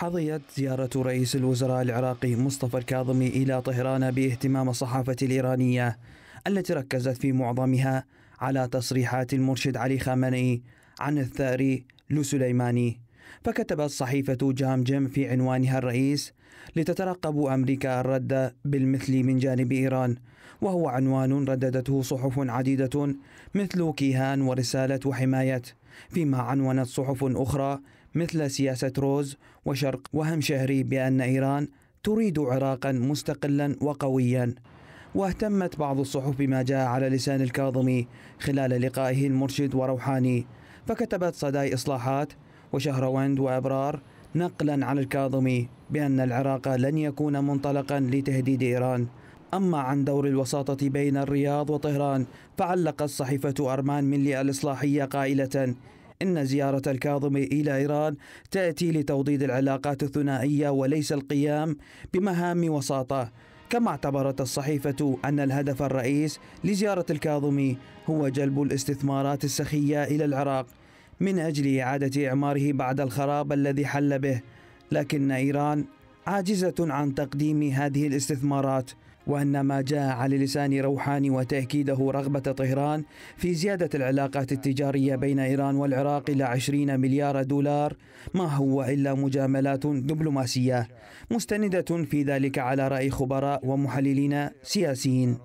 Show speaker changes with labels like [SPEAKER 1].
[SPEAKER 1] حظيت زيارة رئيس الوزراء العراقي مصطفى الكاظمي إلى طهران باهتمام الصحافة الإيرانية التي ركزت في معظمها على تصريحات المرشد علي خامنئي عن الثأر لسليماني فكتبت صحيفة جام جيم في عنوانها الرئيس لتترقب أمريكا الرد بالمثل من جانب إيران وهو عنوان رددته صحف عديدة مثل كيهان ورسالة وحماية فيما عنونت صحف أخرى مثل سياسة روز وشرق وهم شهري بأن إيران تريد عراقا مستقلا وقويا واهتمت بعض الصحف بما جاء على لسان الكاظمي خلال لقائه المرشد وروحاني فكتبت صداي إصلاحات وشهروند وأبرار نقلا على الكاظمي بأن العراق لن يكون منطلقا لتهديد إيران أما عن دور الوساطة بين الرياض وطهران فعلق الصحيفة أرمان ملي الإصلاحية قائلة إن زيارة الكاظمي إلى إيران تأتي لتوضيد العلاقات الثنائية وليس القيام بمهام وساطة كما اعتبرت الصحيفة أن الهدف الرئيس لزيارة الكاظمي هو جلب الاستثمارات السخية إلى العراق من أجل إعادة إعماره بعد الخراب الذي حل به لكن إيران عاجزة عن تقديم هذه الاستثمارات وأن ما جاء على لسان روحاني وتأكيده رغبة طهران في زيادة العلاقات التجارية بين إيران والعراق إلى 20 مليار دولار ما هو إلا مجاملات دبلوماسية مستندة في ذلك على رأي خبراء ومحللين سياسيين